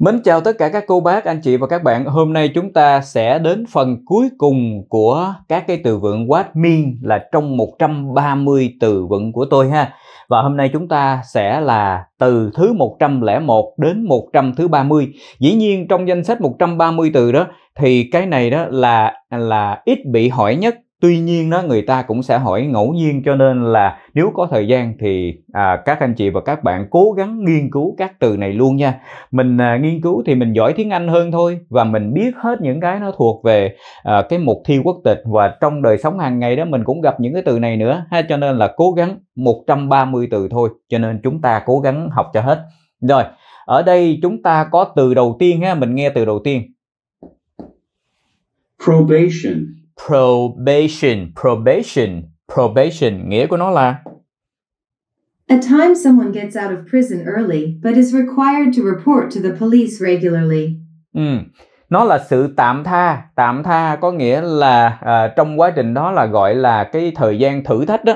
Mến chào tất cả các cô bác, anh chị và các bạn. Hôm nay chúng ta sẽ đến phần cuối cùng của các cái từ vựng what mean là trong 130 từ vựng của tôi ha. Và hôm nay chúng ta sẽ là từ thứ 101 đến 100 thứ 30. Dĩ nhiên trong danh sách 130 từ đó thì cái này đó là là ít bị hỏi nhất tuy nhiên đó người ta cũng sẽ hỏi ngẫu nhiên cho nên là nếu có thời gian thì à, các anh chị và các bạn cố gắng nghiên cứu các từ này luôn nha mình à, nghiên cứu thì mình giỏi tiếng anh hơn thôi và mình biết hết những cái nó thuộc về à, cái mục thi quốc tịch và trong đời sống hàng ngày đó mình cũng gặp những cái từ này nữa ha cho nên là cố gắng 130 từ thôi cho nên chúng ta cố gắng học cho hết rồi ở đây chúng ta có từ đầu tiên ha mình nghe từ đầu tiên probation probation, probation, probation nghĩa của nó là At time, someone gets out of prison early but is required to report to the police regularly. Ừ. Nó là sự tạm tha, tạm tha có nghĩa là à, trong quá trình đó là gọi là cái thời gian thử thách đó.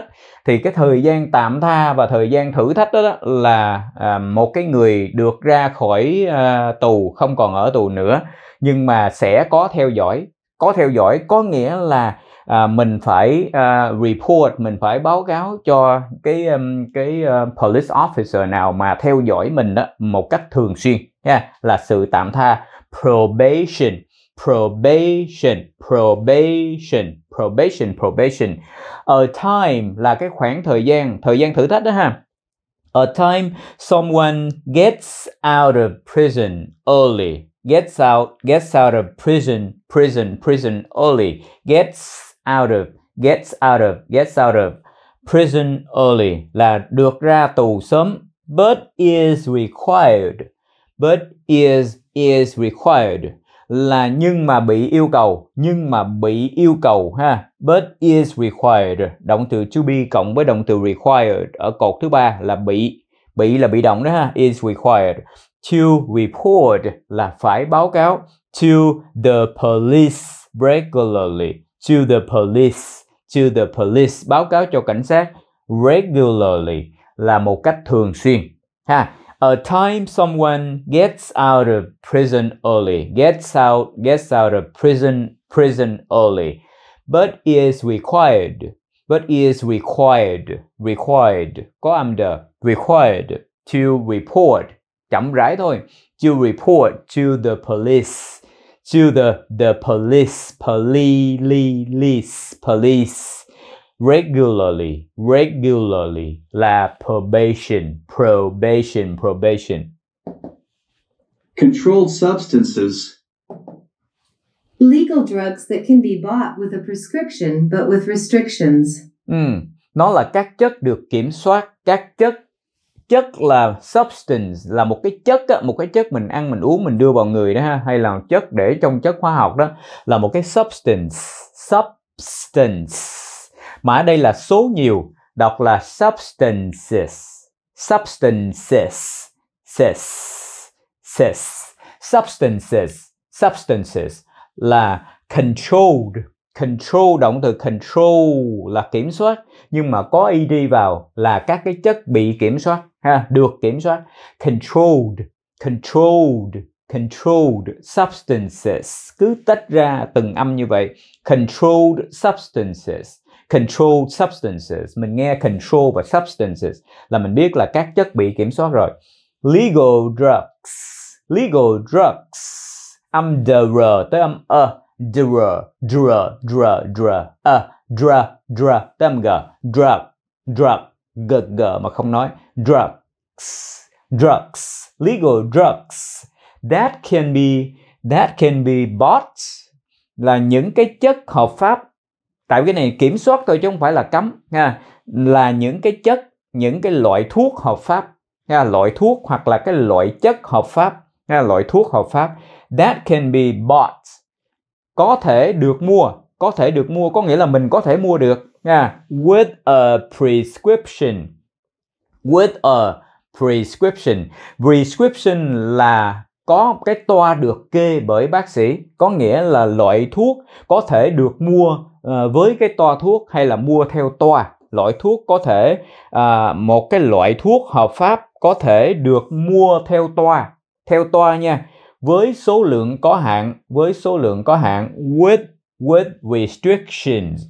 Thì cái thời gian tạm tha và thời gian thử thách đó, đó là à, một cái người được ra khỏi à, tù không còn ở tù nữa nhưng mà sẽ có theo dõi có theo dõi có nghĩa là à, mình phải à, report mình phải báo cáo cho cái um, cái uh, police officer nào mà theo dõi mình đó một cách thường xuyên nha là sự tạm tha probation probation probation probation probation a time là cái khoảng thời gian thời gian thử thách đó ha a time someone gets out of prison early gets out gets out of prison prison prison early gets out of gets out of gets out of prison early là được ra tù sớm but is required but is is required là nhưng mà bị yêu cầu nhưng mà bị yêu cầu ha but is required động từ to be cộng với động từ required ở cột thứ ba là bị bị là bị động đó ha is required To report là phải báo cáo. To the police regularly. To the police. To the police. Báo cáo cho cảnh sát. Regularly là một cách thường xuyên. Ha. A time someone gets out of prison early. Gets out, gets out of prison, prison early. But is required but is required required có âm the required to report chậm rãi thôi To report to the police to the the police police police regularly regularly là probation probation probation controlled substances legal drugs that can be bought with a prescription but with restrictions. Ừ, nó là các chất được kiểm soát, các chất chất là substance là một cái chất á, một cái chất mình ăn mình uống mình đưa vào người đó ha hay là chất để trong chất hóa học đó là một cái substance substance mà ở đây là số nhiều đọc là substances substances ses ses substances substances là controlled control động từ control là kiểm soát nhưng mà có ed vào là các cái chất bị kiểm soát ha được kiểm soát controlled controlled controlled substances cứ tách ra từng âm như vậy controlled substances controlled substances mình nghe control và substances là mình biết là các chất bị kiểm soát rồi legal drugs legal drugs âm dr tới âm ơ dr dr dr dr a dr dr tới âm g drug drug g g mà không nói drugs, drugs, legal drugs that can be that can be bought là những cái chất hợp pháp. Tại cái này kiểm soát thôi chứ không phải là cấm nha là những cái chất, những cái loại thuốc hợp pháp nha loại thuốc hoặc là cái loại chất hợp pháp nha loại thuốc hợp pháp that can be bought có thể được mua có thể được mua có nghĩa là mình có thể mua được nha with a prescription with a prescription. Prescription là có cái toa được kê bởi bác sĩ, có nghĩa là loại thuốc có thể được mua uh, với cái toa thuốc hay là mua theo toa. Loại thuốc có thể uh, một cái loại thuốc hợp pháp có thể được mua theo toa, theo toa nha, với số lượng có hạn, với số lượng có hạn with with restrictions,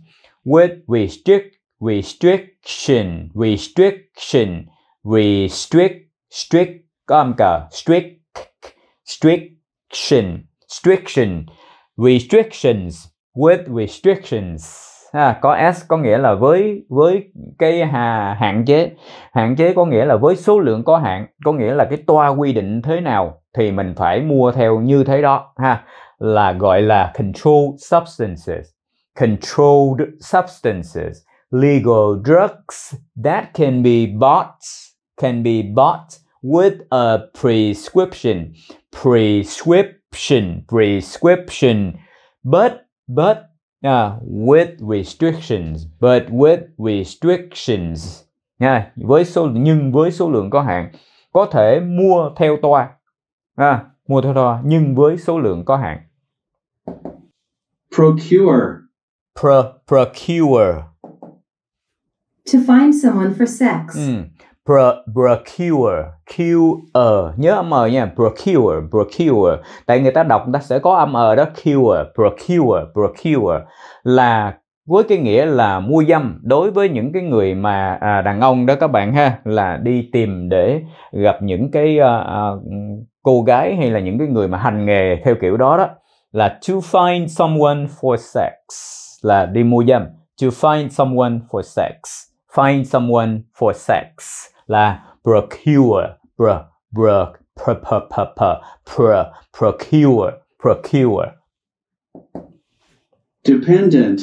with restrictions restriction restriction restrict strict có âm cờ strict striction striction restrictions with restrictions ha, à, có s có nghĩa là với với cái hà, hạn chế hạn chế có nghĩa là với số lượng có hạn có nghĩa là cái toa quy định thế nào thì mình phải mua theo như thế đó ha là gọi là controlled substances controlled substances legal drugs that can be bought can be bought with a prescription prescription prescription but but uh, with restrictions but with restrictions nha yeah, với số nhưng với số lượng có hạn có thể mua theo toa à, mua theo toa nhưng với số lượng có hạn procure Pro, procure To find someone for sex. Ừ. Bro, procure, Q-E, nhớ âm ờ nha, procure, procure. Tại người ta đọc người ta sẽ có âm ờ đó, cure, procure, procure là với cái nghĩa là mua dâm đối với những cái người mà à, đàn ông đó các bạn ha là đi tìm để gặp những cái à, à, cô gái hay là những cái người mà hành nghề theo kiểu đó đó là to find someone for sex là đi mua dâm to find someone for sex find someone for sex là procure pr pr pr pr pr pr procure procure dependent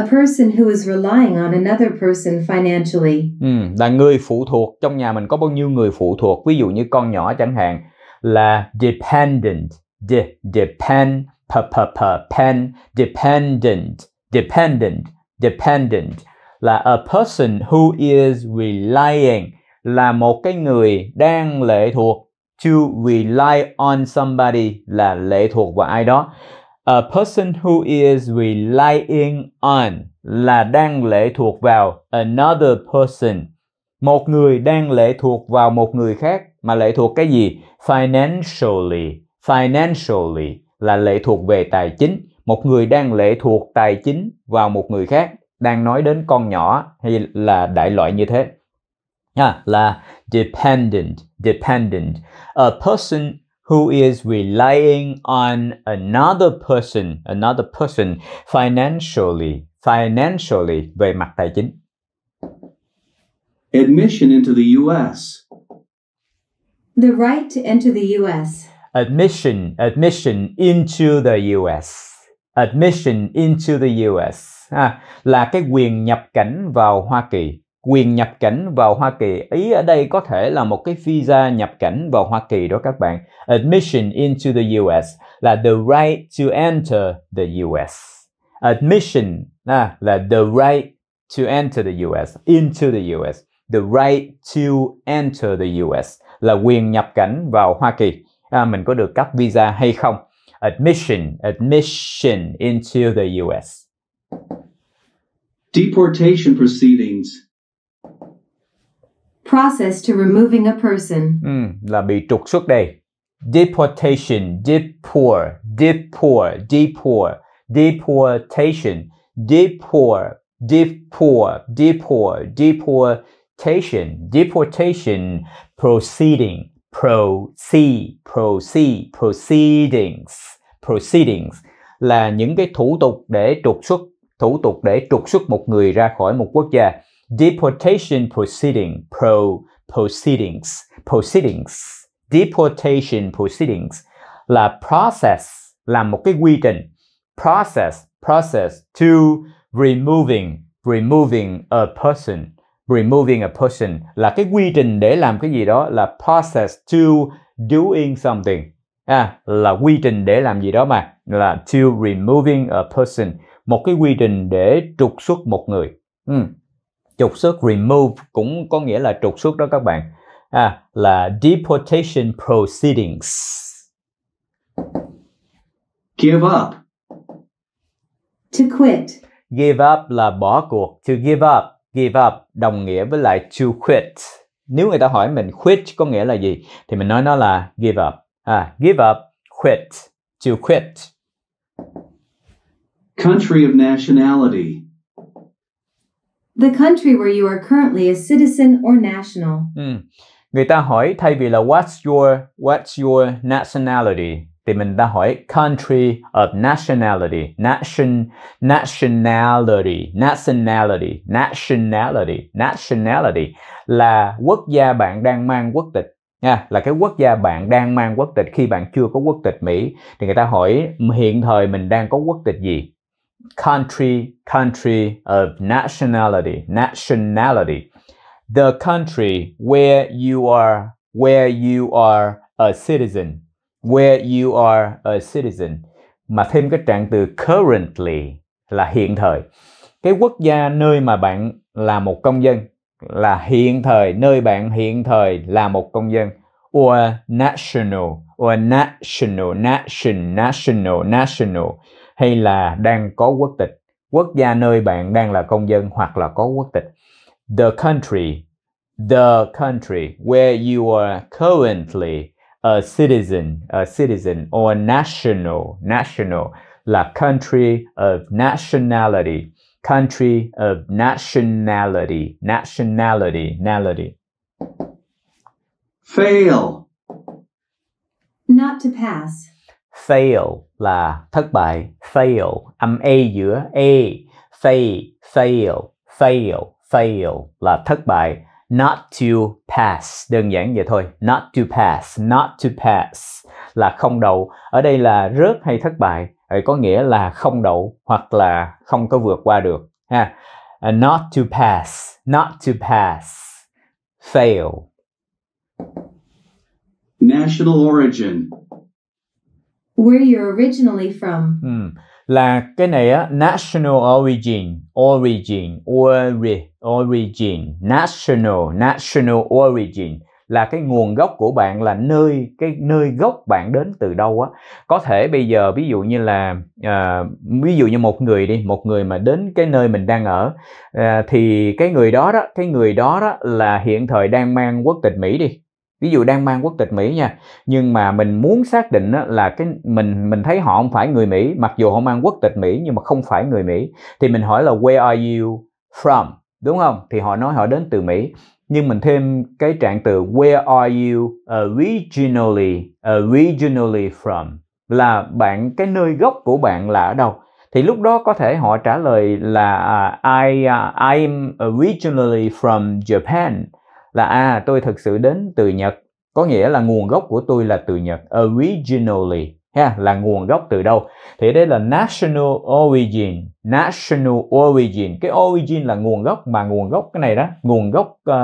A person who is relying on another person financially. Ừ, là người phụ thuộc. Trong nhà mình có bao nhiêu người phụ thuộc? Ví dụ như con nhỏ chẳng hạn là dependent. De, depend, pa, pa, pa, pen, dependent, dependent dependent là a person who is relying là một cái người đang lệ thuộc to rely on somebody là lệ thuộc vào ai đó a person who is relying on là đang lệ thuộc vào another person một người đang lệ thuộc vào một người khác mà lệ thuộc cái gì financially financially là lệ thuộc về tài chính một người đang lệ thuộc tài chính vào một người khác đang nói đến con nhỏ hay là đại loại như thế à, là dependent dependent a person who is relying on another person another person financially financially về mặt tài chính admission into the US the right to enter the US admission admission into the US admission into the US ha, là cái quyền nhập cảnh vào Hoa Kỳ quyền nhập cảnh vào Hoa Kỳ ý ở đây có thể là một cái visa nhập cảnh vào Hoa Kỳ đó các bạn admission into the US là the right to enter the US admission à, là the right to enter the US into the US the right to enter the US là quyền nhập cảnh vào Hoa Kỳ à, mình có được cấp visa hay không admission, admission into the U.S. Deportation proceedings. Process to removing a person. Ừ, hmm, là bị trục xuất đây. Deportation, deport, deport, deport, deportation, deport, deport, deport, deportation, deportation proceeding. proceed proceed proceedings proceedings là những cái thủ tục để trục xuất thủ tục để trục xuất một người ra khỏi một quốc gia deportation proceeding pro proceedings proceedings deportation proceedings là process là một cái quy trình process process to removing removing a person removing a person là cái quy trình để làm cái gì đó là process to doing something à, là quy trình để làm gì đó mà là to removing a person một cái quy trình để trục xuất một người ừ. trục xuất remove cũng có nghĩa là trục xuất đó các bạn à, là deportation proceedings give up to quit give up là bỏ cuộc to give up give up đồng nghĩa với lại to quit nếu người ta hỏi mình quit có nghĩa là gì thì mình nói nó là give up à give up quit to quit country of nationality the country where you are currently a citizen or national ừ. người ta hỏi thay vì là what's your what's your nationality thì mình ta hỏi country of nationality, nation, nationality, nationality, nationality, nationality là quốc gia bạn đang mang quốc tịch. Nha, là cái quốc gia bạn đang mang quốc tịch khi bạn chưa có quốc tịch Mỹ thì người ta hỏi hiện thời mình đang có quốc tịch gì? Country, country of nationality, nationality. The country where you are, where you are a citizen where you are a citizen mà thêm cái trạng từ currently là hiện thời cái quốc gia nơi mà bạn là một công dân là hiện thời nơi bạn hiện thời là một công dân or national or national nation national national hay là đang có quốc tịch quốc gia nơi bạn đang là công dân hoặc là có quốc tịch the country the country where you are currently a citizen, a citizen or national, national, la country of nationality, country of nationality, nationality, nationality. Fail. Not to pass. Fail là thất bại. Fail. Âm A giữa A. Fail, fail, fail, fail là thất bại. not to pass đơn giản vậy thôi not to pass not to pass là không đậu ở đây là rớt hay thất bại có nghĩa là không đậu hoặc là không có vượt qua được ha not to pass not to pass fail national origin where you're originally from mm là cái này á national origin origin ori, origin national national origin là cái nguồn gốc của bạn là nơi cái nơi gốc bạn đến từ đâu á có thể bây giờ ví dụ như là à, ví dụ như một người đi một người mà đến cái nơi mình đang ở à, thì cái người đó đó cái người đó đó là hiện thời đang mang quốc tịch mỹ đi ví dụ đang mang quốc tịch Mỹ nha nhưng mà mình muốn xác định là cái mình mình thấy họ không phải người Mỹ mặc dù họ mang quốc tịch Mỹ nhưng mà không phải người Mỹ thì mình hỏi là where are you from đúng không thì họ nói họ đến từ Mỹ nhưng mình thêm cái trạng từ where are you originally ờ, originally from là bạn cái nơi gốc của bạn là ở đâu thì lúc đó có thể họ trả lời là uh, I uh, I'm originally from Japan là à tôi thực sự đến từ Nhật có nghĩa là nguồn gốc của tôi là từ Nhật originally ha là nguồn gốc từ đâu thì đây là national origin national origin cái origin là nguồn gốc mà nguồn gốc cái này đó nguồn gốc uh,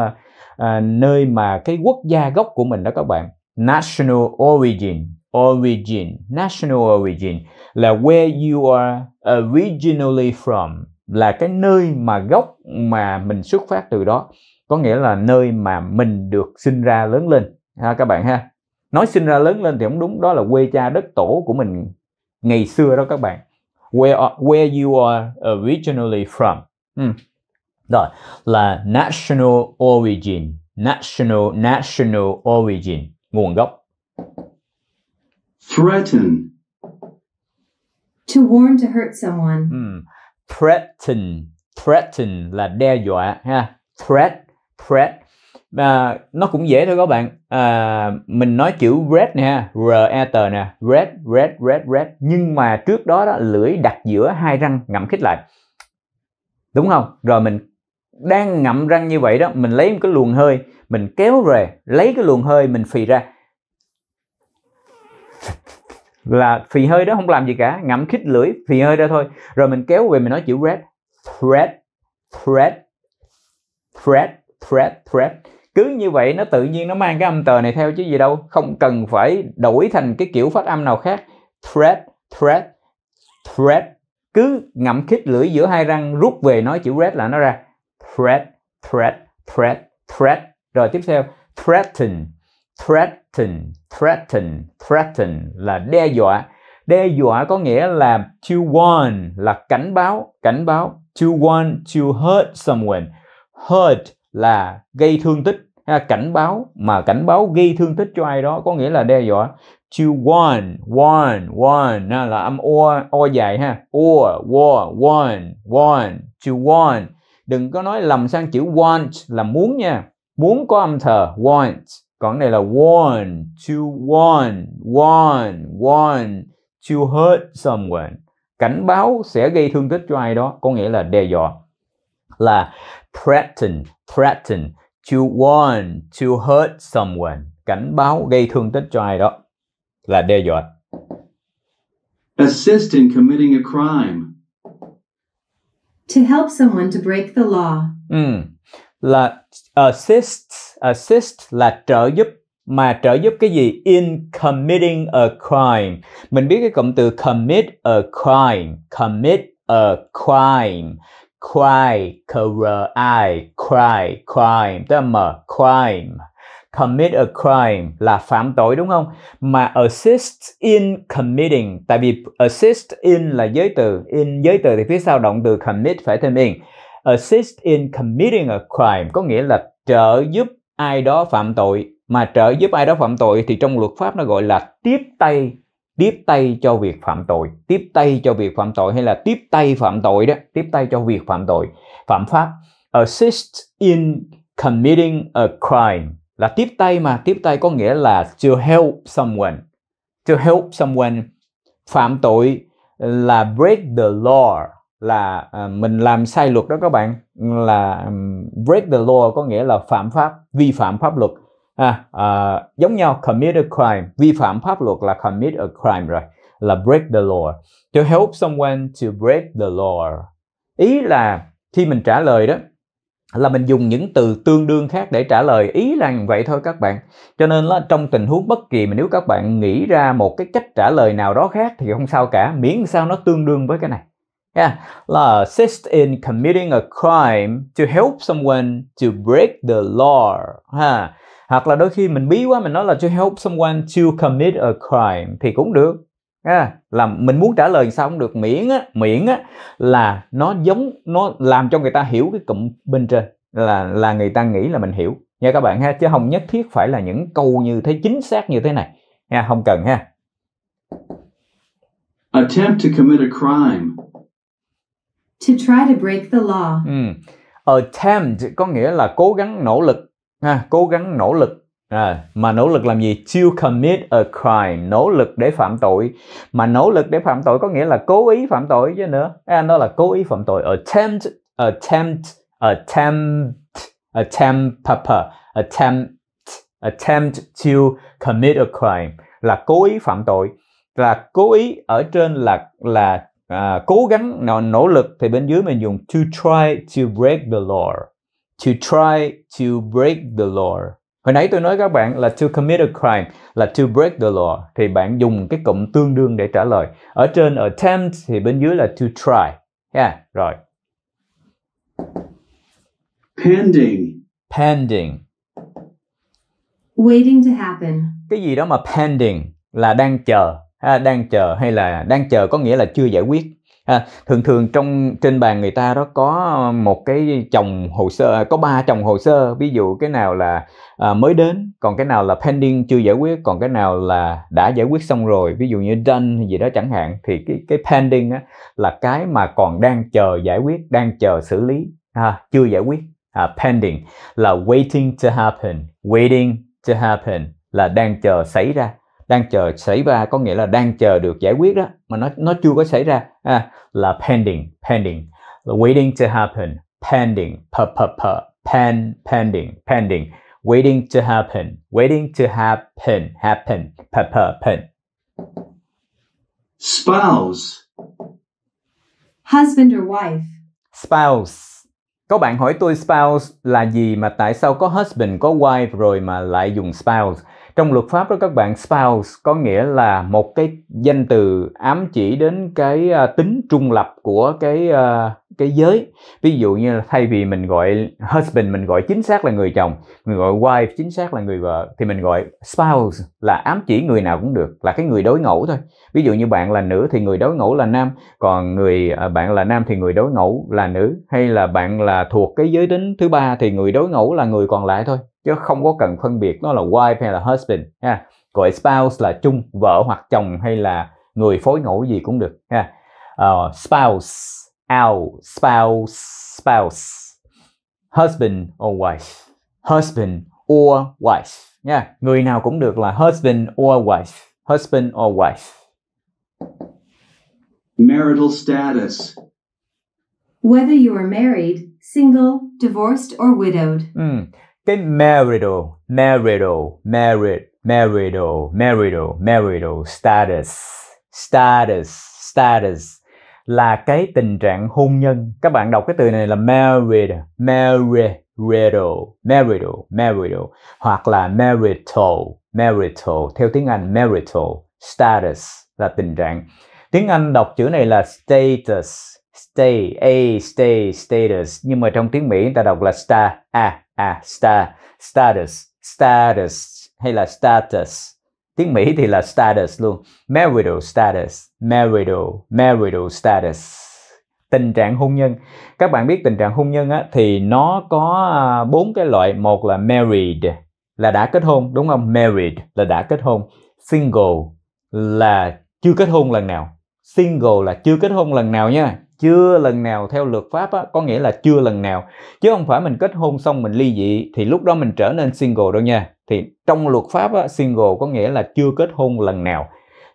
uh, nơi mà cái quốc gia gốc của mình đó các bạn national origin origin national origin là where you are originally from là cái nơi mà gốc mà mình xuất phát từ đó có nghĩa là nơi mà mình được sinh ra lớn lên ha các bạn ha nói sinh ra lớn lên thì không đúng đó là quê cha đất tổ của mình ngày xưa đó các bạn where where you are originally from ừ. rồi là national origin national national origin nguồn gốc threaten to warn to hurt someone ừ. threaten threaten là đe dọa ha threat bread và nó cũng dễ thôi các bạn à, mình nói chữ red nè r e t nè red red red red nhưng mà trước đó đó lưỡi đặt giữa hai răng ngậm khít lại đúng không rồi mình đang ngậm răng như vậy đó mình lấy một cái luồng hơi mình kéo về lấy cái luồng hơi mình phì ra là phì hơi đó không làm gì cả ngậm khít lưỡi phì hơi ra thôi rồi mình kéo về mình nói chữ red red, red, red thread thread cứ như vậy nó tự nhiên nó mang cái âm tờ này theo chứ gì đâu không cần phải đổi thành cái kiểu phát âm nào khác thread thread thread cứ ngậm khít lưỡi giữa hai răng rút về nói chữ red là nó ra thread thread thread thread rồi tiếp theo threaten threaten threaten threaten là đe dọa đe dọa có nghĩa là to warn là cảnh báo cảnh báo to warn to hurt someone hurt là gây thương tích hay là cảnh báo mà cảnh báo gây thương tích cho ai đó có nghĩa là đe dọa to warn, warn, warn là âm o o dài ha or war warn, warn. to warn, đừng có nói lầm sang chữ want là muốn nha muốn có âm thờ want còn này là warn, to warn, warn, warn. to hurt someone cảnh báo sẽ gây thương tích cho ai đó có nghĩa là đe dọa là threaten, threaten, to warn, to hurt someone, cảnh báo gây thương tích cho ai đó là đe dọa. Assist in committing a crime. To help someone to break the law. Ừ. Là assist, assist là trợ giúp mà trợ giúp cái gì in committing a crime. Mình biết cái cụm từ commit a crime, commit a crime cry, cry, cry, crime, tức là mở crime. Commit a crime là phạm tội đúng không? Mà assist in committing, tại vì assist in là giới từ, in giới từ thì phía sau động từ commit phải thêm in. Assist in committing a crime có nghĩa là trợ giúp ai đó phạm tội, mà trợ giúp ai đó phạm tội thì trong luật pháp nó gọi là tiếp tay tiếp tay cho việc phạm tội tiếp tay cho việc phạm tội hay là tiếp tay phạm tội đó tiếp tay cho việc phạm tội phạm pháp assist in committing a crime là tiếp tay mà tiếp tay có nghĩa là to help someone to help someone phạm tội là break the law là à, mình làm sai luật đó các bạn là break the law có nghĩa là phạm pháp vi phạm pháp luật à, à, giống nhau commit a crime vi phạm pháp luật là commit a crime rồi là break the law to help someone to break the law ý là khi mình trả lời đó là mình dùng những từ tương đương khác để trả lời ý là vậy thôi các bạn cho nên là trong tình huống bất kỳ mà nếu các bạn nghĩ ra một cái cách trả lời nào đó khác thì không sao cả miễn sao nó tương đương với cái này yeah. là assist in committing a crime to help someone to break the law ha hoặc là đôi khi mình bí quá mình nói là to help someone to commit a crime thì cũng được à, là mình muốn trả lời sao không được miễn á miễn á là nó giống nó làm cho người ta hiểu cái cụm bên trên là là người ta nghĩ là mình hiểu nha các bạn ha chứ không nhất thiết phải là những câu như thế chính xác như thế này nha không cần ha attempt to commit a crime to try to break the law ừ. attempt có nghĩa là cố gắng nỗ lực à, cố gắng nỗ lực à, mà nỗ lực làm gì to commit a crime nỗ lực để phạm tội mà nỗ lực để phạm tội có nghĩa là cố ý phạm tội chứ nữa à, nó là cố ý phạm tội attempt attempt attempt attempt attempt attempt to commit a crime là cố ý phạm tội là cố ý ở trên là là à, cố gắng nỗ lực thì bên dưới mình dùng to try to break the law to try to break the law. Hồi nãy tôi nói các bạn là to commit a crime là to break the law thì bạn dùng cái cụm tương đương để trả lời. Ở trên attempt thì bên dưới là to try. Yeah, rồi. Pending. Pending. Waiting to happen. Cái gì đó mà pending là đang chờ, ha, đang chờ hay là đang chờ có nghĩa là chưa giải quyết à, thường thường trong trên bàn người ta đó có một cái chồng hồ sơ à, có ba chồng hồ sơ ví dụ cái nào là à, mới đến còn cái nào là pending chưa giải quyết còn cái nào là đã giải quyết xong rồi ví dụ như done gì đó chẳng hạn thì cái cái pending á, là cái mà còn đang chờ giải quyết đang chờ xử lý à, chưa giải quyết à, pending là waiting to happen waiting to happen là đang chờ xảy ra đang chờ xảy ra có nghĩa là đang chờ được giải quyết đó mà nó nó chưa có xảy ra à, là pending pending waiting to happen pending pa pa pa pen pending pending waiting to happen waiting to happen happen pa pa pen spouse husband or wife spouse có bạn hỏi tôi spouse là gì mà tại sao có husband, có wife rồi mà lại dùng spouse? Trong luật pháp đó các bạn, spouse có nghĩa là một cái danh từ ám chỉ đến cái à, tính trung lập của cái à, cái giới ví dụ như là thay vì mình gọi husband mình gọi chính xác là người chồng mình gọi wife chính xác là người vợ thì mình gọi spouse là ám chỉ người nào cũng được là cái người đối ngẫu thôi ví dụ như bạn là nữ thì người đối ngẫu là nam còn người à, bạn là nam thì người đối ngẫu là nữ hay là bạn là thuộc cái giới tính thứ ba thì người đối ngẫu là người còn lại thôi chứ không có cần phân biệt nó là wife hay là husband ha gọi spouse là chung vợ hoặc chồng hay là người phối ngẫu gì cũng được ha uh, spouse owl, spouse, spouse, husband or wife, husband or wife. Nha, yeah. người nào cũng được là husband or wife, husband or wife. Marital status. Whether you are married, single, divorced or widowed. Ừ. Cái marital, marital, married, marital, marital, marital status, status, status là cái tình trạng hôn nhân các bạn đọc cái từ này là married married, married, married hoặc là marital marital theo tiếng Anh marital status là tình trạng tiếng Anh đọc chữ này là status stay a stay status nhưng mà trong tiếng Mỹ người ta đọc là star a a star status status hay là status tiếng Mỹ thì là status luôn marital status marital marital status tình trạng hôn nhân các bạn biết tình trạng hôn nhân á, thì nó có à, bốn cái loại một là married là đã kết hôn đúng không married là đã kết hôn single là chưa kết hôn lần nào single là chưa kết hôn lần nào nha chưa lần nào theo luật pháp á, có nghĩa là chưa lần nào chứ không phải mình kết hôn xong mình ly dị thì lúc đó mình trở nên single đâu nha thì trong luật pháp á, single có nghĩa là chưa kết hôn lần nào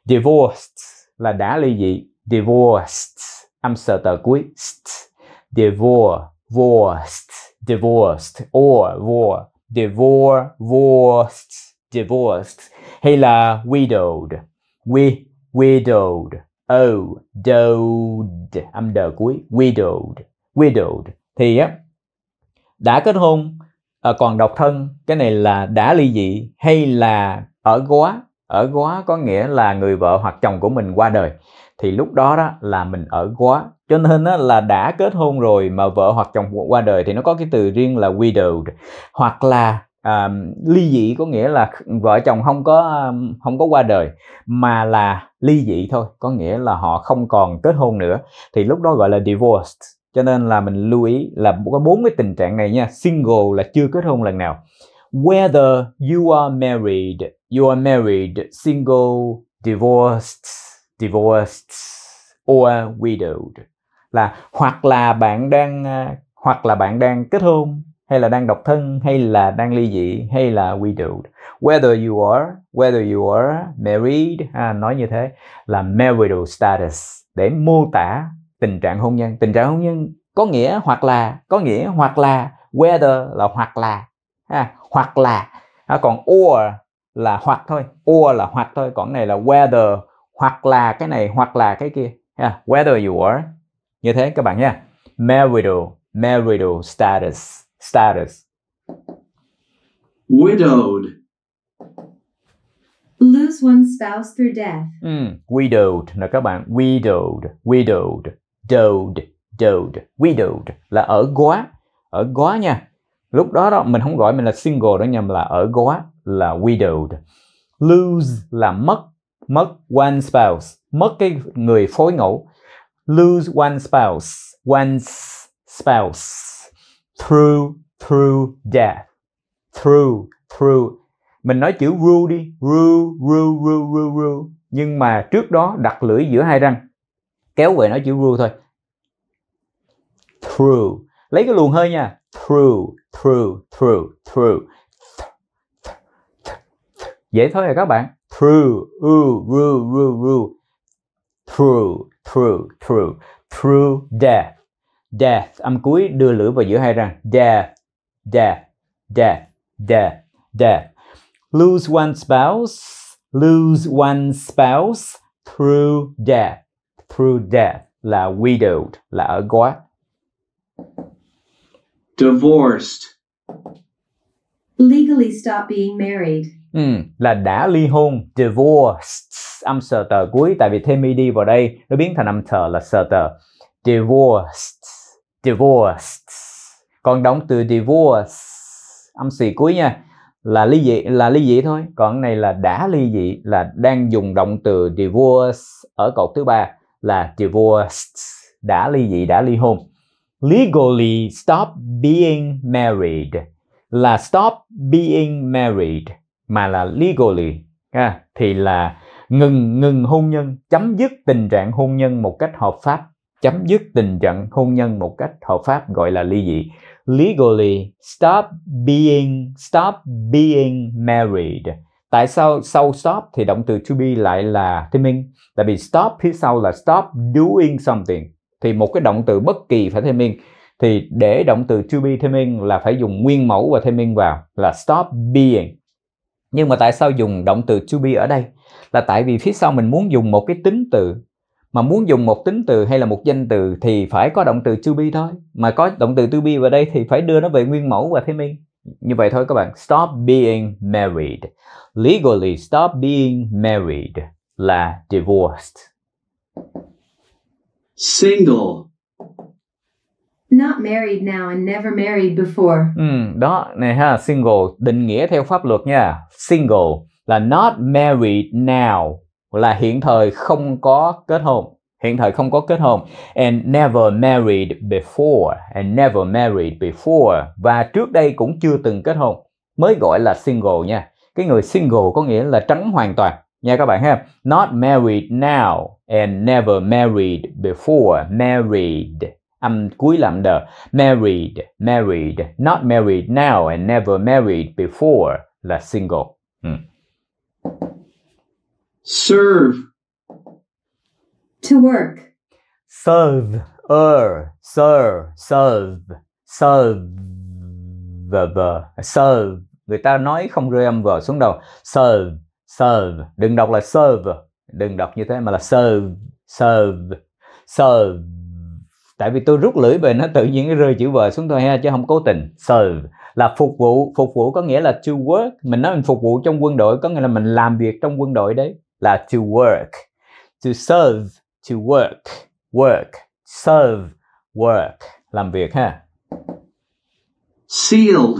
divorced là đã ly dị divorced âm sờ tờ cuối divorce divorced divorced or vor divorce divorced divorced hay là widowed we widowed o dode âm đờ cuối widowed widowed thì á đã kết hôn à, còn độc thân cái này là đã ly dị hay là ở góa ở góa có nghĩa là người vợ hoặc chồng của mình qua đời thì lúc đó đó là mình ở góa cho nên đó là đã kết hôn rồi mà vợ hoặc chồng qua đời thì nó có cái từ riêng là widowed hoặc là à, ly dị có nghĩa là vợ chồng không có không có qua đời mà là ly dị thôi có nghĩa là họ không còn kết hôn nữa thì lúc đó gọi là divorced cho nên là mình lưu ý là có bốn cái tình trạng này nha single là chưa kết hôn lần nào whether you are married you are married single divorced divorced or widowed là hoặc là bạn đang à, hoặc là bạn đang kết hôn hay là đang độc thân hay là đang ly dị hay là widowed whether you are whether you are married à, nói như thế là marital status để mô tả tình trạng hôn nhân tình trạng hôn nhân có nghĩa hoặc là có nghĩa hoặc là whether là hoặc là ha, hoặc là ha, còn or là hoặc thôi or là hoặc thôi còn này là whether hoặc là cái này hoặc là cái kia ha, whether you are như thế các bạn nha marital marital status status widowed lose one spouse through death ừ, widowed nè các bạn widowed widowed Dode, dode, widowed là ở góa, ở góa nha. Lúc đó đó mình không gọi mình là single đó nhầm là ở góa là widowed. Lose là mất, mất one spouse, mất cái người phối ngẫu. Lose one spouse, one spouse through through death. Through, through. Mình nói chữ rule đi, rule, rule, rule, rule, rule. Nhưng mà trước đó đặt lưỡi giữa hai răng kéo về nó chữ rule thôi through lấy cái luồng hơi nha through through through through dễ thôi à các bạn through u ru ru ru through through through through death death âm cuối đưa lưỡi vào giữa hai răng death death death death death lose one spouse lose one spouse through death through death là widowed là ở góa. Divorced. Legally stop being married. Ừ, là đã ly hôn, divorced, âm sờ tờ cuối tại vì thêm đi vào đây nó biến thành âm thờ là sờ tờ. Divorced, divorced. Còn động từ divorce âm xì cuối nha là ly dị là ly dị thôi còn này là đã ly dị là đang dùng động từ divorce ở cột thứ ba là divorced đã ly dị đã ly hôn legally stop being married là stop being married mà là legally à, thì là ngừng ngừng hôn nhân chấm dứt tình trạng hôn nhân một cách hợp pháp chấm dứt tình trạng hôn nhân một cách hợp pháp gọi là ly dị legally stop being stop being married tại sao sau stop thì động từ to be lại là thế minh tại vì stop phía sau là stop doing something thì một cái động từ bất kỳ phải thế minh thì để động từ to be theming là phải dùng nguyên mẫu và theming vào là stop being nhưng mà tại sao dùng động từ to be ở đây là tại vì phía sau mình muốn dùng một cái tính từ mà muốn dùng một tính từ hay là một danh từ thì phải có động từ to be thôi mà có động từ to be vào đây thì phải đưa nó về nguyên mẫu và theming như vậy thôi các bạn stop being married legally stop being married là divorced single not married now and never married before ừ, đó này ha single định nghĩa theo pháp luật nha single là not married now là hiện thời không có kết hôn hiện thời không có kết hôn and never married before and never married before và trước đây cũng chưa từng kết hôn mới gọi là single nha cái người single có nghĩa là trắng hoàn toàn nha các bạn ha not married now and never married before married âm cuối làm đờ married married not married now and never married before là single hmm. serve To work. Serve, er, serve, serve, serve, serve, serve. Người ta nói không rơi âm vờ xuống đầu. Serve, serve. Đừng đọc là serve. Đừng đọc như thế mà là serve, serve, serve. Tại vì tôi rút lưỡi về nó tự nhiên nó rơi chữ vờ xuống thôi ha chứ không cố tình. Serve là phục vụ. Phục vụ có nghĩa là to work. Mình nói mình phục vụ trong quân đội có nghĩa là mình làm việc trong quân đội đấy. Là to work. To serve to work, work, serve, work, làm việc ha. Sealed.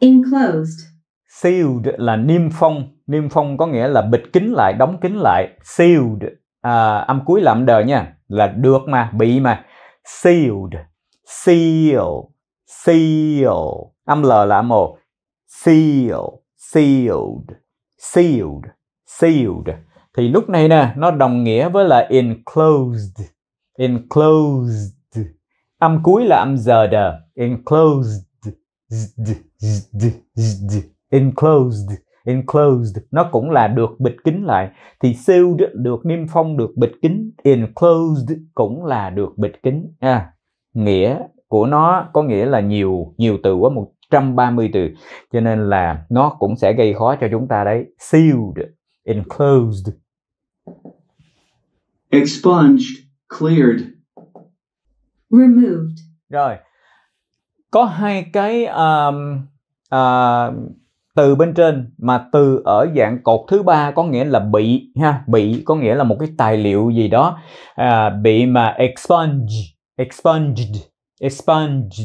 Enclosed. Sealed là niêm phong, niêm phong có nghĩa là bịt kín lại, đóng kín lại. Sealed, à, âm cuối làm âm đờ nha, là được mà, bị mà. Sealed, seal, seal, âm l là âm o. Seal, sealed, sealed, sealed. sealed thì lúc này nè nó đồng nghĩa với là enclosed enclosed âm cuối là âm giờ đờ enclosed zd, zd, zd, enclosed enclosed nó cũng là được bịt kín lại thì sealed được niêm phong được bịt kín enclosed cũng là được bịt kín à, nghĩa của nó có nghĩa là nhiều nhiều từ quá 130 từ cho nên là nó cũng sẽ gây khó cho chúng ta đấy sealed enclosed expunged, cleared. Removed. Rồi. Có hai cái um, uh, từ bên trên mà từ ở dạng cột thứ ba có nghĩa là bị ha bị có nghĩa là một cái tài liệu gì đó à, bị mà expunge expunged expunged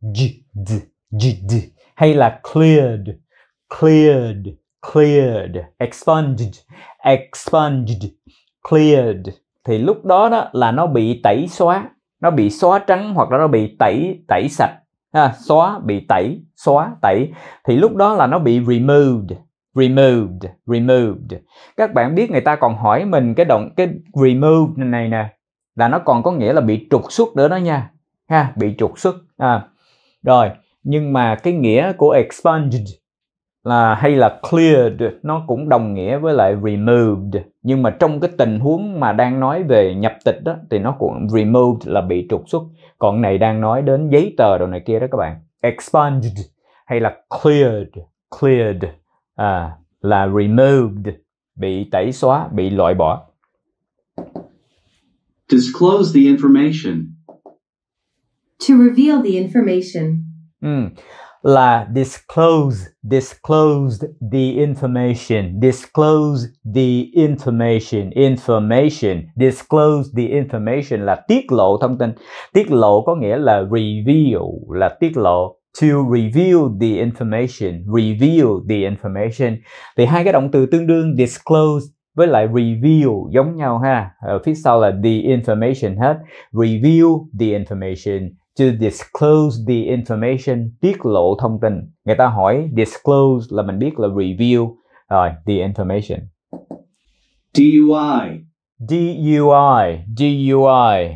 expunged hay là cleared cleared cleared expunged expunged cleared thì lúc đó đó là nó bị tẩy xóa nó bị xóa trắng hoặc là nó bị tẩy tẩy sạch ha, xóa bị tẩy xóa tẩy thì lúc đó là nó bị removed removed removed các bạn biết người ta còn hỏi mình cái động cái removed này nè là nó còn có nghĩa là bị trục xuất nữa đó nha ha bị trục xuất à rồi nhưng mà cái nghĩa của expunged là hay là cleared nó cũng đồng nghĩa với lại removed nhưng mà trong cái tình huống mà đang nói về nhập tịch đó thì nó cũng removed là bị trục xuất còn này đang nói đến giấy tờ đồ này kia đó các bạn expunged hay là cleared cleared à, là removed bị tẩy xóa bị loại bỏ disclose the information to reveal the information ừ là disclose disclosed the information disclose the information information disclose the information là tiết lộ thông tin tiết lộ có nghĩa là reveal là tiết lộ to reveal the information reveal the information thì hai cái động từ tương đương disclose với lại reveal giống nhau ha ở phía sau là the information hết reveal the information to disclose the information tiết lộ thông tin người ta hỏi disclose là mình biết là review rồi uh, the information DUI DUI DUI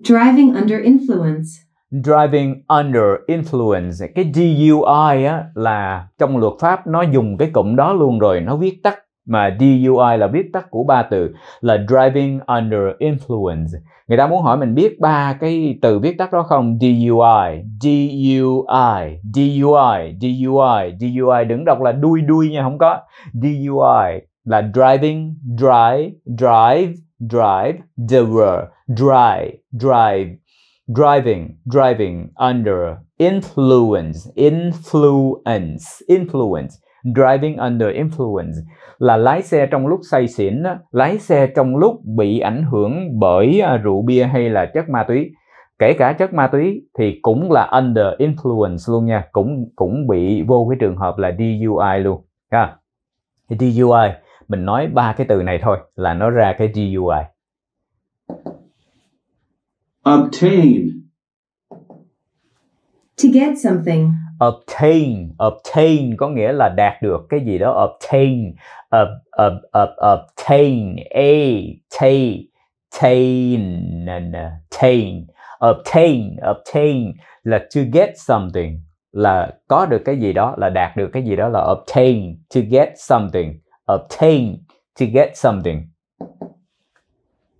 driving under influence driving under influence cái DUI á là trong luật pháp nó dùng cái cụm đó luôn rồi nó viết tắt mà DUI là viết tắt của ba từ là driving under influence. Người ta muốn hỏi mình biết ba cái từ viết tắt đó không? DUI, DUI, DUI, DUI, DUI đứng đọc là đuôi đuôi nha không có. DUI là driving, drive, drive, drive, driver, drive, drive, driving, driving under influence, influence, influence, driving under influence là lái xe trong lúc say xỉn lái xe trong lúc bị ảnh hưởng bởi à, rượu bia hay là chất ma túy kể cả chất ma túy thì cũng là under influence luôn nha cũng cũng bị vô cái trường hợp là DUI luôn ha DUI mình nói ba cái từ này thôi là nó ra cái DUI obtain to get something obtain obtain có nghĩa là đạt được cái gì đó obtain ob, ob, ob, obtain a t tain tain obtain obtain là to get something là có được cái gì đó là đạt được cái gì đó là obtain to get something obtain to get something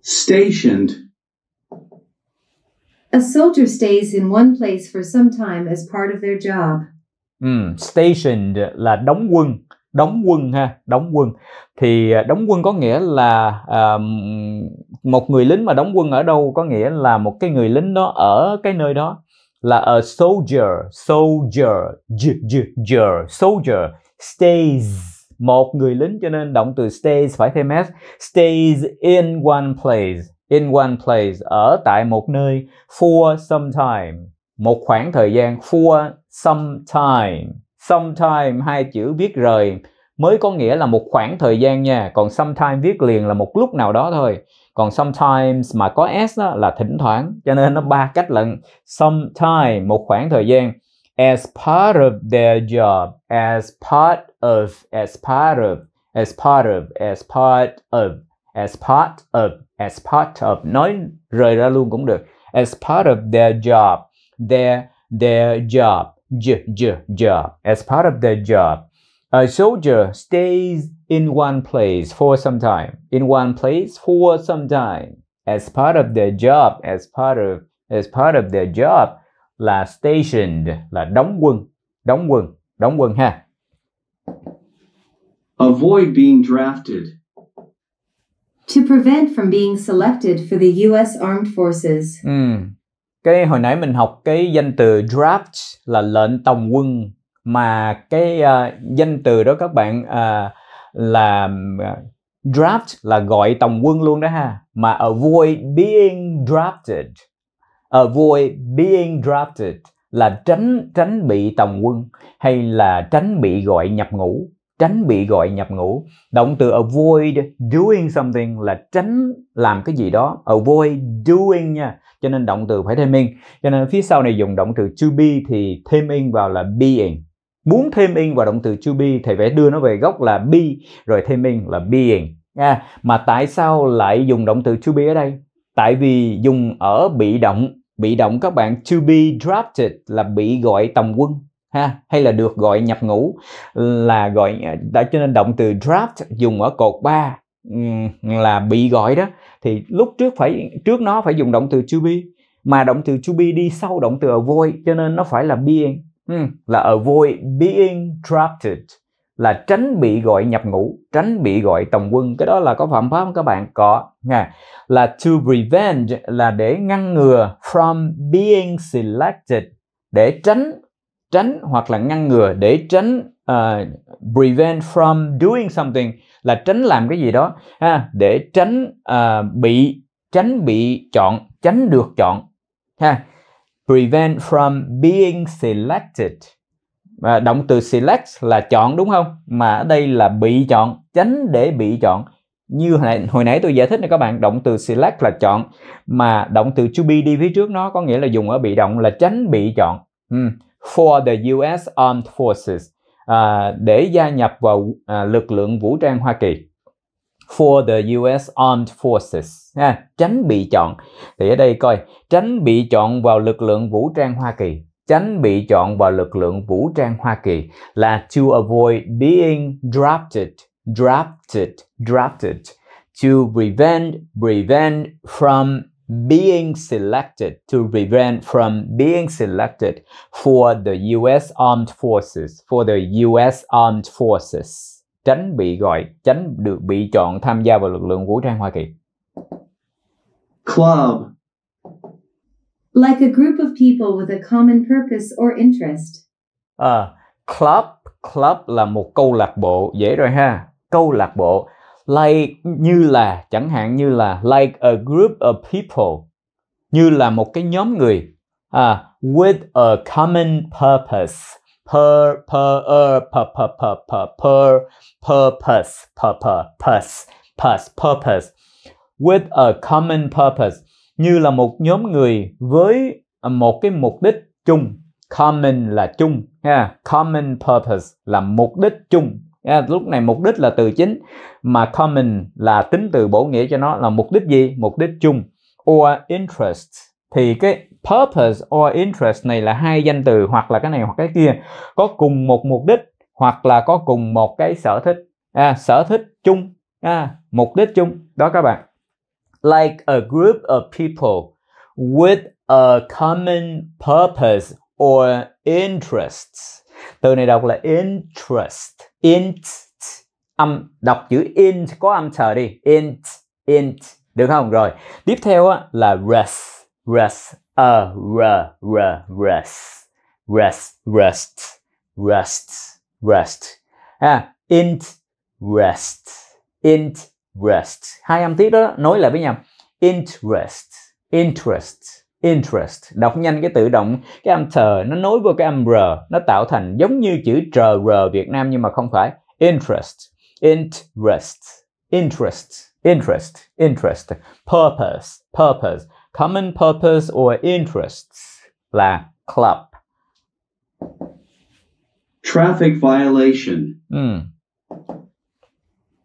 stationed A soldier stays in one place for some time as part of their job. Um, stationed là đóng quân, đóng quân ha, đóng quân. Thì à, đóng quân có nghĩa là um, một người lính mà đóng quân ở đâu có nghĩa là một cái người lính đó ở cái nơi đó là a soldier, soldier, j, j, j, soldier stays một người lính cho nên động từ stays phải thêm s stays in one place in one place ở tại một nơi for some time một khoảng thời gian for some time sometime hai chữ viết rời mới có nghĩa là một khoảng thời gian nha còn sometime viết liền là một lúc nào đó thôi còn sometimes mà có s đó là thỉnh thoảng cho nên nó ba cách lận sometime một khoảng thời gian as part of their job as part of as part of as part of as part of as part of as part of nói rời ra luôn cũng được as part of their job their their job j j job as part of their job a soldier stays in one place for some time in one place for some time as part of their job as part of as part of their job là stationed là đóng quân đóng quân đóng quân ha avoid being drafted to prevent from being selected for the US Armed Forces. Ừ. Cái hồi nãy mình học cái danh từ draft là lệnh tòng quân mà cái uh, danh từ đó các bạn uh, là ờ, draft là gọi tòng quân luôn đó ha mà avoid being drafted avoid being drafted là tránh tránh bị tòng quân hay là tránh bị gọi nhập ngũ tránh bị gọi nhập ngũ động từ avoid doing something là tránh làm cái gì đó avoid doing nha cho nên động từ phải thêm in cho nên phía sau này dùng động từ to be thì thêm in vào là being muốn thêm in vào động từ to be thì phải đưa nó về gốc là be rồi thêm in là being nha mà tại sao lại dùng động từ to be ở đây tại vì dùng ở bị động bị động các bạn to be drafted là bị gọi tòng quân ha hay là được gọi nhập ngũ là gọi à, đã cho nên động từ draft dùng ở cột 3 là bị gọi đó thì lúc trước phải trước nó phải dùng động từ to be mà động từ to be đi sau động từ avoid cho nên nó phải là being là avoid being drafted là tránh bị gọi nhập ngũ tránh bị gọi tòng quân cái đó là có phạm pháp không các bạn có nha là to prevent là để ngăn ngừa from being selected để tránh tránh hoặc là ngăn ngừa để tránh uh, prevent from doing something là tránh làm cái gì đó ha để tránh uh, bị tránh bị chọn tránh được chọn ha prevent from being selected và động từ select là chọn đúng không mà ở đây là bị chọn tránh để bị chọn như hồi nãy, hồi nãy tôi giải thích cho các bạn động từ select là chọn mà động từ to be đi phía trước nó có nghĩa là dùng ở bị động là tránh bị chọn ừ for the US Armed Forces à, để gia nhập vào à, lực lượng vũ trang Hoa Kỳ for the US Armed Forces ha, tránh bị chọn thì ở đây coi tránh bị chọn vào lực lượng vũ trang Hoa Kỳ tránh bị chọn vào lực lượng vũ trang Hoa Kỳ là to avoid being drafted drafted drafted to prevent prevent from being selected to prevent from being selected for the US Armed Forces for the US Armed Forces tránh bị gọi tránh được bị chọn tham gia vào lực lượng vũ trang Hoa Kỳ club like a group of people with a common purpose or interest à, club club là một câu lạc bộ dễ rồi ha câu lạc bộ like như là chẳng hạn như là like a group of people như là một cái nhóm người à, with a common purpose per per er, per per per per per purpose per purpose purpose purpose with a common purpose như là một nhóm người với một cái mục đích chung common là chung ha common purpose là mục đích chung lúc này mục đích là từ chính mà common là tính từ bổ nghĩa cho nó là mục đích gì mục đích chung or interest thì cái purpose or interest này là hai danh từ hoặc là cái này hoặc cái kia có cùng một mục đích hoặc là có cùng một cái sở thích à, sở thích chung à, mục đích chung đó các bạn like a group of people with a common purpose or interests từ này đọc là interest int âm đọc chữ int có âm sờ đi int int được không rồi tiếp theo á, là rest rest a r r rest rest rest rest rest ha int rest int rest hai âm tiết đó nối lại với nhau interest interest interest đọc nhanh cái tự động cái âm thờ nó nối nối cái âm r nó tạo thành giống như chữ r Việt Nam nhưng mà không phải interest interest interest interest interest purpose purpose common purpose or interests là club traffic violation mm.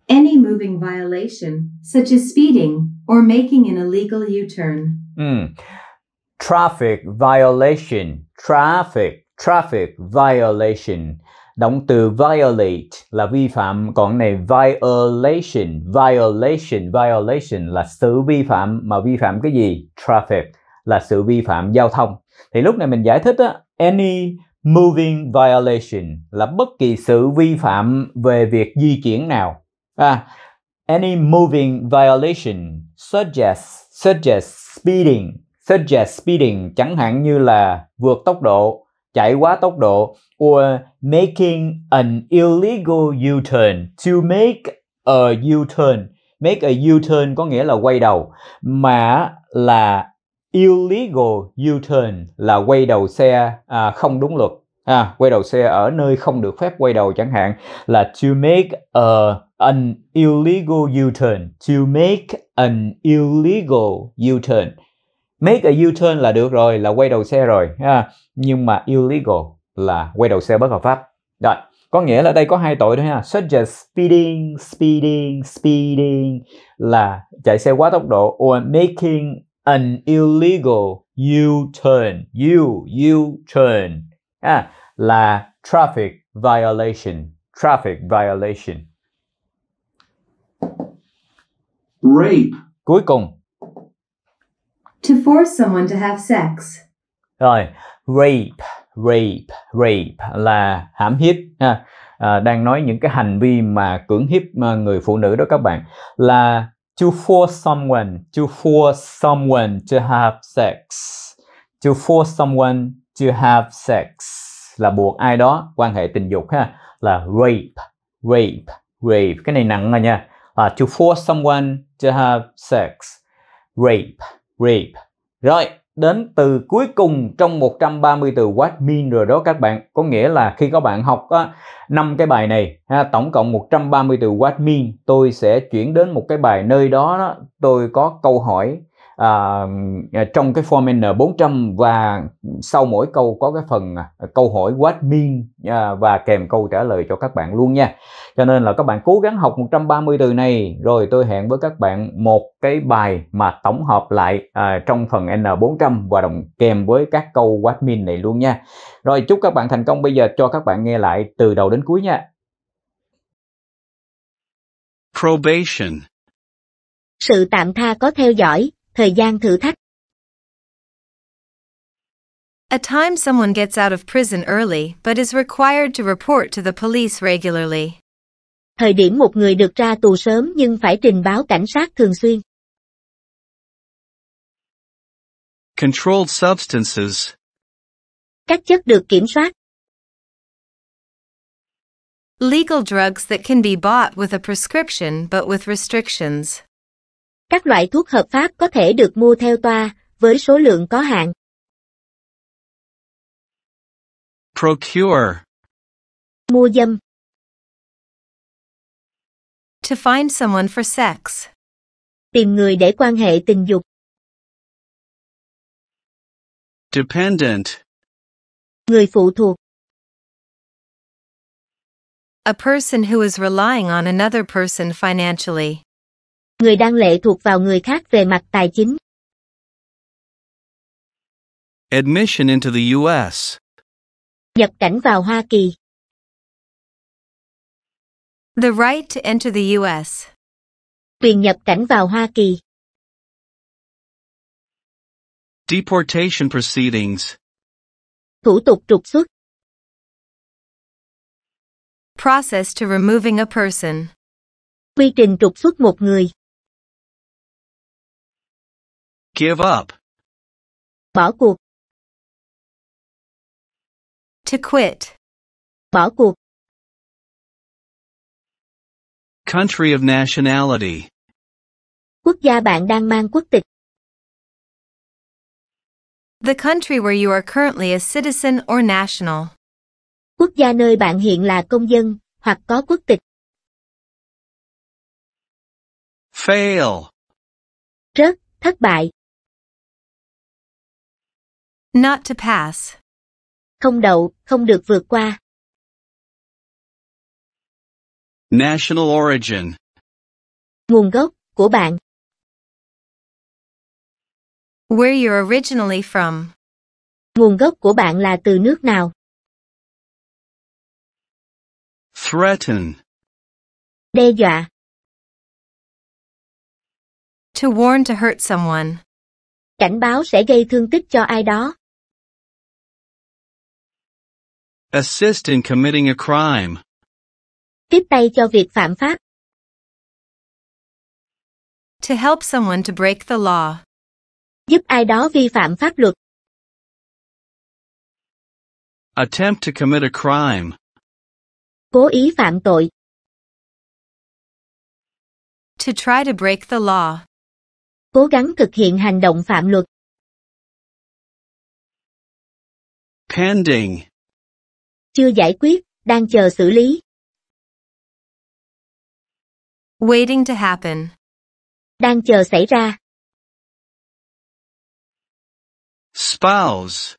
any moving violation such as speeding or making an illegal U-turn mm. traffic violation traffic traffic violation động từ violate là vi phạm còn này violation violation violation là sự vi phạm mà vi phạm cái gì traffic là sự vi phạm giao thông thì lúc này mình giải thích á, any moving violation là bất kỳ sự vi phạm về việc di chuyển nào à, any moving violation such as such as speeding suggest speeding chẳng hạn như là vượt tốc độ, chạy quá tốc độ or making an illegal U-turn to make a U-turn make a U-turn có nghĩa là quay đầu mà là illegal U-turn là quay đầu xe à, không đúng luật à, quay đầu xe ở nơi không được phép quay đầu chẳng hạn là to make a an illegal U-turn to make an illegal U-turn make a U-turn là được rồi là quay đầu xe rồi ha. nhưng mà illegal là quay đầu xe bất hợp pháp rồi có nghĩa là đây có hai tội thôi ha such as speeding speeding speeding là chạy xe quá tốc độ or making an illegal U-turn U U-turn ha. là traffic violation traffic violation rape cuối cùng To force someone to have sex. Rồi, rape, rape, rape là hãm hiếp ha. À, đang nói những cái hành vi mà cưỡng hiếp à, người phụ nữ đó các bạn là to force someone, to force someone to have sex. To force someone to have sex là buộc ai đó quan hệ tình dục ha là rape, rape, rape. Cái này nặng rồi nha. À, to force someone to have sex. Rape Grape. Rồi, đến từ cuối cùng trong 130 từ what mean rồi đó các bạn. Có nghĩa là khi các bạn học năm cái bài này, ha, tổng cộng 130 từ what mean, tôi sẽ chuyển đến một cái bài nơi đó, đó tôi có câu hỏi à, trong cái form N400 và sau mỗi câu có cái phần à, câu hỏi what mean à, và kèm câu trả lời cho các bạn luôn nha. Cho nên là các bạn cố gắng học 130 từ này rồi tôi hẹn với các bạn một cái bài mà tổng hợp lại à, trong phần N400 và đồng kèm với các câu what mean này luôn nha. Rồi chúc các bạn thành công bây giờ cho các bạn nghe lại từ đầu đến cuối nha. Probation Sự tạm tha có theo dõi, thời gian thử thách. At times someone gets out of prison early but is required to report to the police regularly. Thời điểm một người được ra tù sớm nhưng phải trình báo cảnh sát thường xuyên. Controlled substances. Các chất được kiểm soát. Legal drugs that can be bought with a prescription but with restrictions. Các loại thuốc hợp pháp có thể được mua theo toa, với số lượng có hạn. Procure Mua dâm To find someone for sex. Tìm người để quan hệ tình dục. Dependent Người phụ thuộc. A person who is relying on another person financially người đang lệ thuộc vào người khác về mặt tài chính. Admission into the US. Nhập cảnh vào Hoa Kỳ. The right to enter the US. Quyền nhập cảnh vào Hoa Kỳ. Deportation proceedings. Thủ tục trục xuất. Process to removing a person. Quy trình trục xuất một người. Give up. Bỏ cuộc. To quit. Bỏ cuộc. Country of nationality. Quốc gia bạn đang mang quốc tịch. The country where you are currently a citizen or national. Quốc gia nơi bạn hiện là công dân hoặc có quốc tịch. Fail. Rớt, thất bại. Not to pass. Không đậu, không được vượt qua. National origin. Nguồn gốc của bạn. Where you're originally from. Nguồn gốc của bạn là từ nước nào? Threaten. Đe dọa. To warn to hurt someone. Cảnh báo sẽ gây thương tích cho ai đó. Assist in committing a crime. Tiếp tay cho việc phạm pháp. To help someone to break the law. Giúp ai đó vi phạm pháp luật. Attempt to commit a crime. Cố ý phạm tội. To try to break the law. Cố gắng thực hiện hành động phạm luật. Pending chưa giải quyết, đang chờ xử lý. Waiting to happen. Đang chờ xảy ra. Spouse.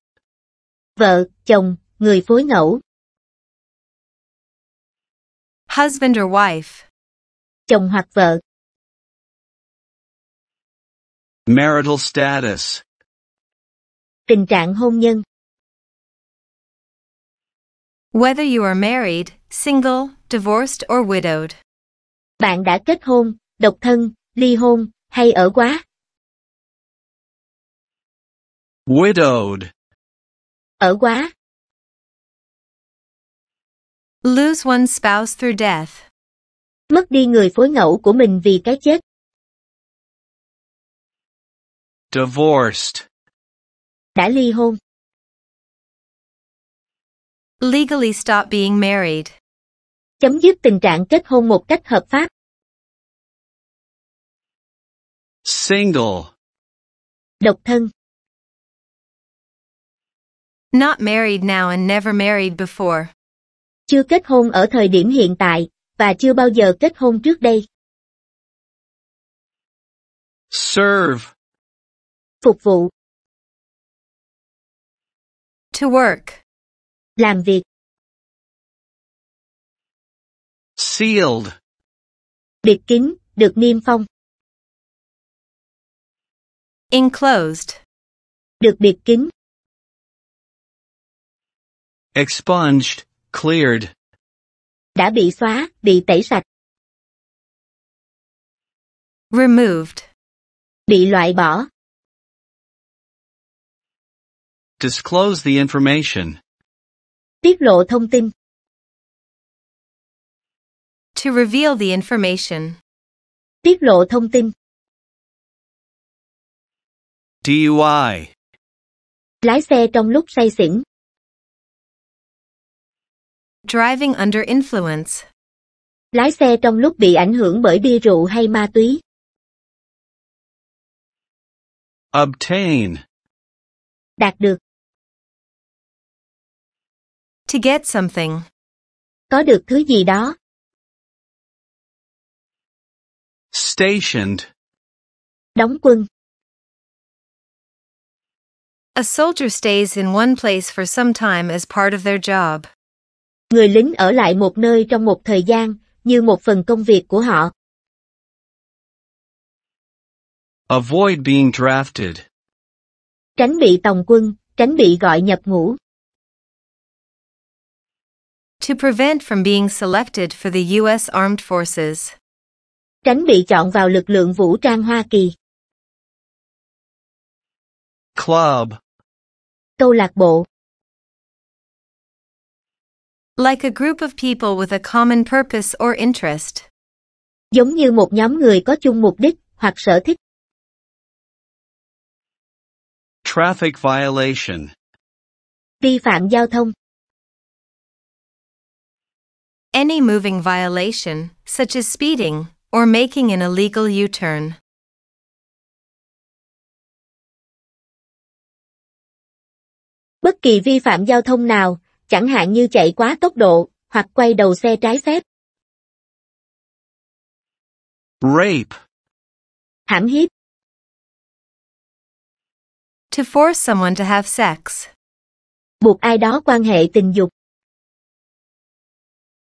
Vợ, chồng, người phối ngẫu. Husband or wife. Chồng hoặc vợ. Marital status. Tình trạng hôn nhân. Whether you are married, single, divorced or widowed. Bạn đã kết hôn, độc thân, ly hôn hay ở quá. Widowed. Ở quá. Lose one's spouse through death. Mất đi người phối ngẫu của mình vì cái chết. Divorced. Đã ly hôn. Legally stop being married. Chấm dứt tình trạng kết hôn một cách hợp pháp. Single. Độc thân. Not married now and never married before. Chưa kết hôn ở thời điểm hiện tại và chưa bao giờ kết hôn trước đây. Serve. Phục vụ. To work. Làm việc. Sealed. Biệt kín, được niêm phong. Enclosed. Được biệt kín. Expunged, cleared. Đã bị xóa, bị tẩy sạch. Removed. Bị loại bỏ. Disclose the information. Tiết lộ thông tin. To reveal the information. Tiết lộ thông tin. DUI. Lái xe trong lúc say xỉn. Driving under influence. Lái xe trong lúc bị ảnh hưởng bởi bia rượu hay ma túy. Obtain. Đạt được. To get something. Có được thứ gì đó. Stationed. Đóng quân. A soldier stays in one place for some time as part of their job. Người lính ở lại một nơi trong một thời gian, như một phần công việc của họ. Avoid being drafted. Tránh bị tòng quân, tránh bị gọi nhập ngũ. To prevent from being selected for the U.S. Armed Forces. Tránh bị chọn vào lực lượng vũ trang Hoa Kỳ. Club. Câu lạc bộ. Like a group of people with a common purpose or interest. Giống như một nhóm người có chung mục đích hoặc sở thích. Traffic violation. Vi phạm giao thông any moving violation, such as speeding or making an illegal U turn. Bất kỳ vi phạm giao thông nào, chẳng hạn như chạy quá tốc độ hoặc quay đầu xe trái phép. Rape Hãm hiếp To force someone to have sex. Buộc ai đó quan hệ tình dục.